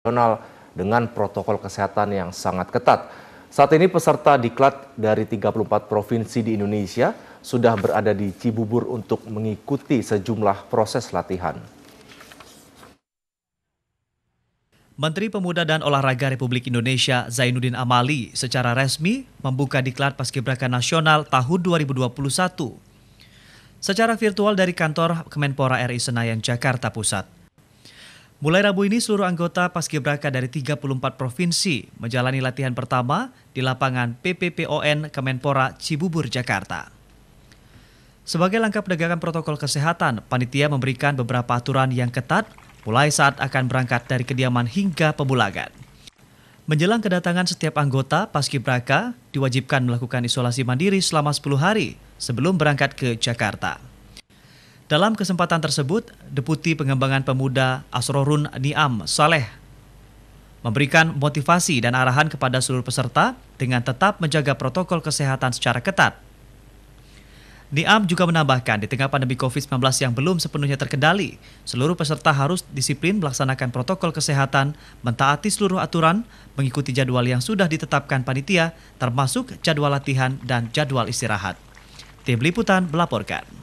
nasional dengan protokol kesehatan yang sangat ketat. Saat ini peserta diklat dari 34 provinsi di Indonesia sudah berada di Cibubur untuk mengikuti sejumlah proses latihan. Menteri Pemuda dan Olahraga Republik Indonesia Zainuddin Amali secara resmi membuka diklat Paskibraka Nasional tahun 2021 secara virtual dari kantor Kemenpora RI Senayan Jakarta Pusat. Mulai Rabu ini seluruh anggota Paskibraka dari 34 provinsi menjalani latihan pertama di lapangan PPPON Kemenpora Cibubur, Jakarta. Sebagai langkah penegakan protokol kesehatan, panitia memberikan beberapa aturan yang ketat mulai saat akan berangkat dari kediaman hingga pemulangan. Menjelang kedatangan setiap anggota Paskibraka diwajibkan melakukan isolasi mandiri selama 10 hari sebelum berangkat ke Jakarta. Dalam kesempatan tersebut, Deputi Pengembangan Pemuda Asrorun Niam Saleh memberikan motivasi dan arahan kepada seluruh peserta dengan tetap menjaga protokol kesehatan secara ketat. Niam juga menambahkan, di tengah pandemi COVID-19 yang belum sepenuhnya terkendali, seluruh peserta harus disiplin melaksanakan protokol kesehatan, mentaati seluruh aturan, mengikuti jadwal yang sudah ditetapkan panitia, termasuk jadwal latihan dan jadwal istirahat. Tim Liputan melaporkan.